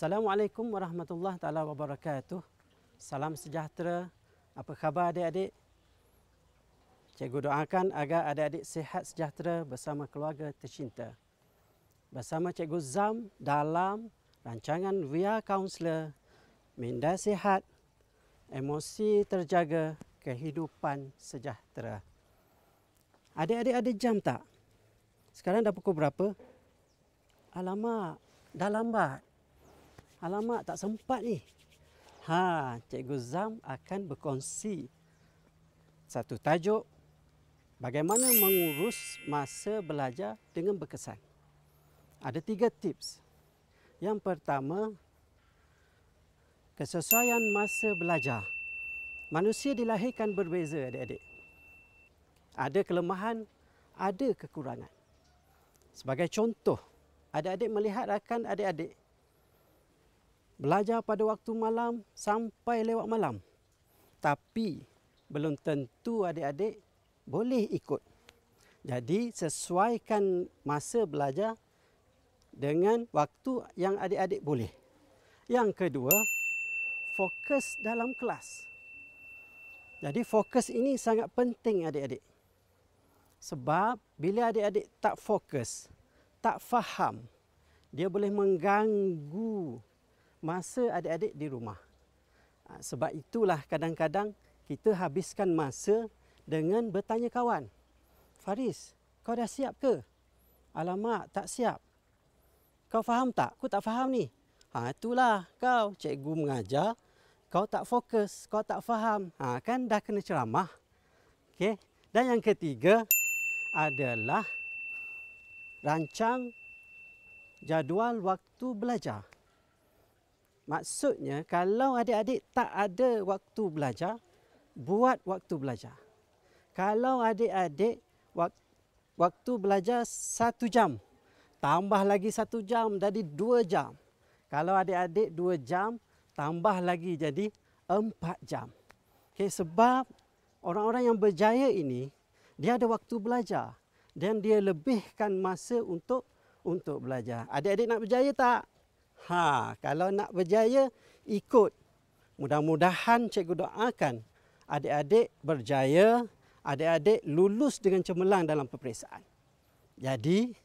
Assalamualaikum warahmatullahi taala wabarakatuh. Salam sejahtera. Apa khabar adik-adik? Cikgu doakan agar adik-adik sihat sejahtera bersama keluarga tercinta. Bersama Cikgu Zam dalam rancangan Via Counselor Minda Sihat Emosi Terjaga Kehidupan Sejahtera. Adik-adik ada jam tak? Sekarang dah pukul berapa? Alamak, dah lambat. Alamak, tak sempat ni. Ha, Cikgu Zam akan berkongsi satu tajuk bagaimana mengurus masa belajar dengan berkesan. Ada tiga tips. Yang pertama, kesesuaian masa belajar. Manusia dilahirkan berbeza, adik-adik. Ada kelemahan, ada kekurangan. Sebagai contoh, adik-adik melihat akan adik-adik belajar pada waktu malam sampai lewat malam. Tapi belum tentu adik-adik boleh ikut. Jadi sesuaikan masa belajar dengan waktu yang adik-adik boleh. Yang kedua, fokus dalam kelas. Jadi fokus ini sangat penting adik-adik. Sebab bila adik-adik tak fokus, tak faham, dia boleh mengganggu masa adik-adik di rumah. Ah, sebab itulah kadang-kadang kita habiskan masa dengan bertanya kawan. Faris, kau dah siap ke? Alamak, tak siap. Kau faham tak? Aku tak faham ni. Ha, itulah kau, cikgu mengajar. Kau tak fokus, kau tak faham. Ha, kan dah kena ceramah. Okay. Dan yang ketiga adalah rancang jadual waktu belajar. Maksudnya kalau adik-adik tak ada waktu belajar, buat waktu belajar. Kalau adik-adik waktu belajar satu jam, tambah lagi satu jam jadi dua jam. Kalau adik-adik dua jam, tambah lagi jadi empat jam. Okay, sebab orang-orang yang berjaya ini, dia ada waktu belajar dan dia lebihkan masa untuk untuk belajar. Adik-adik nak berjaya tak? Ha, kalau nak berjaya ikut. Mudah-mudahan cikgu doakan adik-adik berjaya, adik-adik lulus dengan cemerlang dalam peperiksaan. Jadi,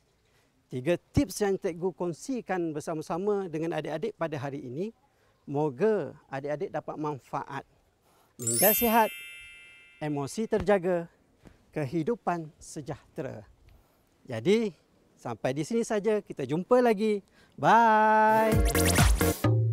tiga tips yang cikgu kongsikan bersama-sama dengan adik-adik pada hari ini, moga adik-adik dapat manfaat. Minda sihat, emosi terjaga, kehidupan sejahtera. Jadi, Sampai di sini saja. Kita jumpa lagi. Bye.